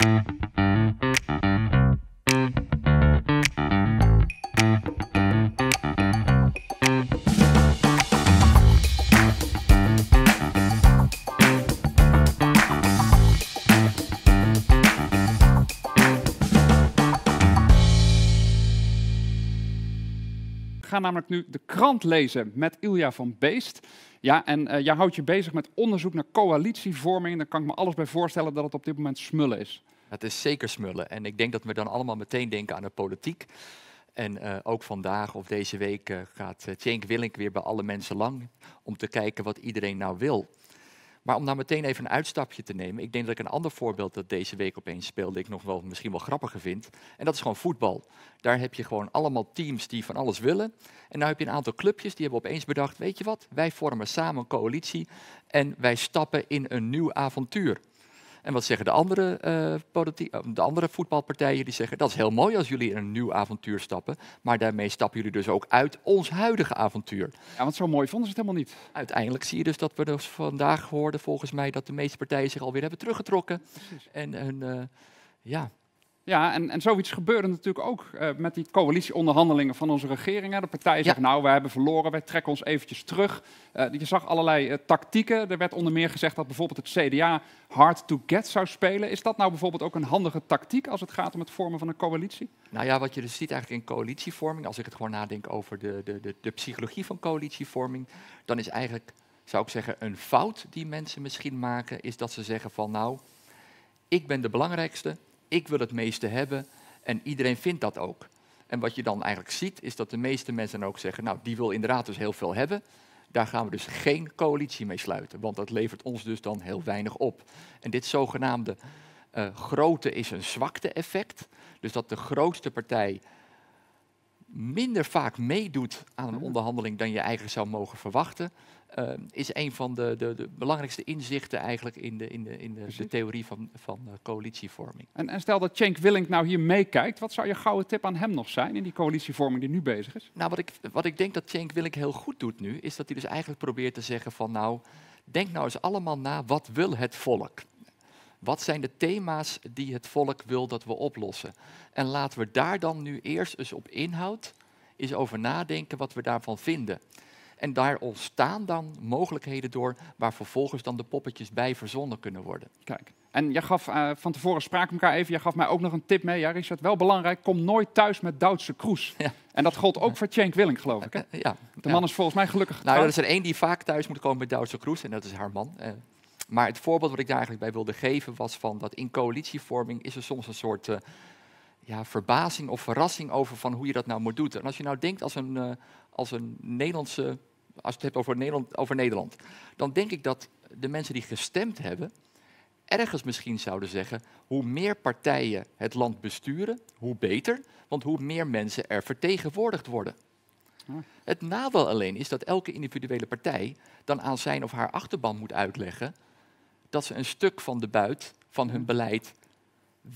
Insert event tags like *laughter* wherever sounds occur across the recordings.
Mm-hmm. ga namelijk nu de krant lezen met Ilja van Beest. Ja, en uh, jij houdt je bezig met onderzoek naar coalitievorming. Dan kan ik me alles bij voorstellen dat het op dit moment smullen is. Het is zeker smullen. En ik denk dat we dan allemaal meteen denken aan de politiek. En eh, ook vandaag of deze week eh, gaat Cenk Willink weer bij alle mensen lang om te kijken wat iedereen nou wil maar om daar meteen even een uitstapje te nemen. Ik denk dat ik een ander voorbeeld dat deze week opeens speelde, ik nog wel misschien wel grappiger vind. En dat is gewoon voetbal. Daar heb je gewoon allemaal teams die van alles willen. En nu heb je een aantal clubjes die hebben opeens bedacht, weet je wat, wij vormen samen een coalitie en wij stappen in een nieuw avontuur. En wat zeggen de andere, eh, eh, de andere voetbalpartijen? Die zeggen dat is heel mooi als jullie in een nieuw avontuur stappen. Maar daarmee stappen jullie dus ook uit ons huidige avontuur. Ja, want zo mooi vonden ze het helemaal niet. Uiteindelijk zie je dus dat we dus vandaag hoorden volgens mij dat de meeste partijen zich alweer hebben teruggetrokken. En hun, eh, ja, ja, en, en zoiets gebeurde natuurlijk ook eh, met die coalitieonderhandelingen van onze regeringen. De partijen zeggen, nou, we hebben verloren, wij trekken ons eventjes terug. Eh, je zag allerlei eh, tactieken. Er werd onder meer gezegd dat bijvoorbeeld het CDA hard to get zou spelen. Is dat nou bijvoorbeeld ook een handige tactiek als het gaat om het vormen van een coalitie? Nou ja, wat je dus ziet eigenlijk in coalitievorming, als ik het gewoon nadenk over de, de, de, de psychologie van coalitievorming, dan is eigenlijk, zou ik zeggen, een fout die mensen misschien maken, is dat ze zeggen van, nou, ik ben de belangrijkste, ik wil het meeste hebben en iedereen vindt dat ook. En wat je dan eigenlijk ziet, is dat de meeste mensen ook zeggen, nou, die wil inderdaad dus heel veel hebben. Daar gaan we dus geen coalitie mee sluiten, want dat levert ons dus dan heel weinig op. En dit zogenaamde uh, grote is een zwakte effect. Dus dat de grootste partij minder vaak meedoet aan een onderhandeling dan je eigenlijk zou mogen verwachten, ehm, is een van de, de, de, belangrijkste inzichten eigenlijk in de, in de, in de, theorie van, van eh, coalitievorming. En, en, stel dat Cenk Willink nou hier meekijkt, wat zou je gouden tip aan hem nog zijn in die coalitievorming die nu bezig is? Nou, wat ik, wat ik denk dat Cenk Willink heel goed doet nu, is dat hij dus eigenlijk probeert te zeggen van nou, denk nou eens allemaal na, wat wil het volk? Wat zijn de thema's die het volk wil dat we oplossen? En laten we daar dan nu eerst eens op inhoud eens over nadenken wat we daarvan vinden. En daar ontstaan dan mogelijkheden door waar vervolgens dan de poppetjes bij verzonnen kunnen worden. Kijk, en jij gaf eh, van tevoren spraak elkaar even. Jij gaf mij ook nog een tip mee, ja, Richard. Wel belangrijk, kom nooit thuis met Duitse kroes. Ja. En dat gold ook voor Cenk Willing, geloof ik. Hè? Ja. De man is volgens mij gelukkig. Nou, er is er één die vaak thuis moet komen met Duitse kroes. En dat is haar man. Uh, maar het voorbeeld wat ik daar eigenlijk bij wilde geven was van dat in coalitievorming is er soms een soort eh, ja, verbazing of verrassing over van hoe je dat nou moet doen. En als je nou denkt als een, eh, als een Nederlandse, als je het hebt over Nederland, over Nederland, dan denk ik dat de mensen die gestemd hebben, ergens misschien zouden zeggen, hoe meer partijen het land besturen, hoe beter, want hoe meer mensen er vertegenwoordigd worden. Het nadeel alleen is dat elke individuele partij dan aan zijn of haar achterban moet uitleggen dat ze een stuk van de buit van hun mm. beleid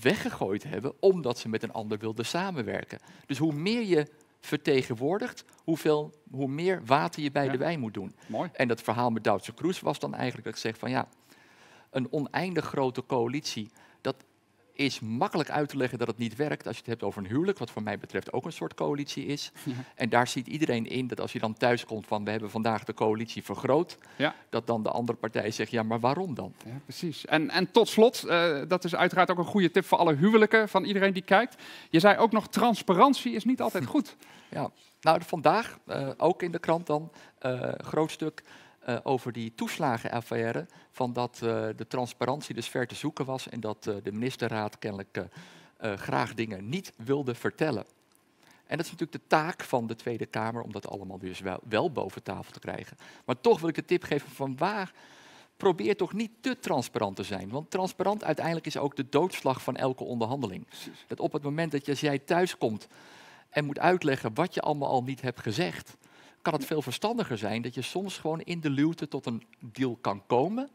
weggegooid hebben, omdat ze met een ander wilden samenwerken. Dus hoe meer je vertegenwoordigt, hoeveel, hoe meer water je bij de wijn moet doen. Mooi. En dat verhaal met Duitse Kroes was dan eigenlijk dat ik zeg van ja, een oneindig grote coalitie, dat is makkelijk uit te leggen dat het niet werkt als je het hebt over een huwelijk, wat voor mij betreft ook een soort coalitie is. *laughs* En daar ziet iedereen in dat als je dan thuis komt van we hebben vandaag de coalitie vergroot, ja. dat dan de andere partij zegt ja, maar waarom dan? precies. En, en tot slot, eh, dat is uiteraard ook een goede tip voor alle huwelijken van iedereen die kijkt. Je zei ook nog transparantie is niet altijd *laughs* goed. Ja, nou vandaag, eh, ook in de krant dan, eh, groot stuk. Eh, over die toeslagenaffaire. Van dat eh, de transparantie dus ver te zoeken was en dat eh, de ministerraad kennelijk graag dingen niet wilde vertellen. En dat is natuurlijk de taak van de Tweede Kamer om dat allemaal dus wel, boven tafel te krijgen. Maar toch wil ik de tip geven van waar. Probeer toch niet te transparant te zijn. Want transparant uiteindelijk is ook de doodslag van elke onderhandeling. Dat op het moment dat je, als jij thuis komt en moet uitleggen wat je allemaal al niet hebt gezegd, kan het veel verstandiger zijn dat je soms gewoon in de luwte tot een deal kan komen.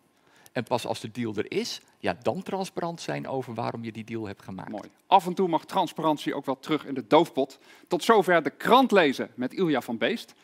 En pas als de deal er is, ja, dan transparant zijn over waarom je die deal hebt gemaakt. Mooi. Af en toe mag transparantie ook wel terug in de doofpot. Tot zover de krant lezen met Ilja van Beest.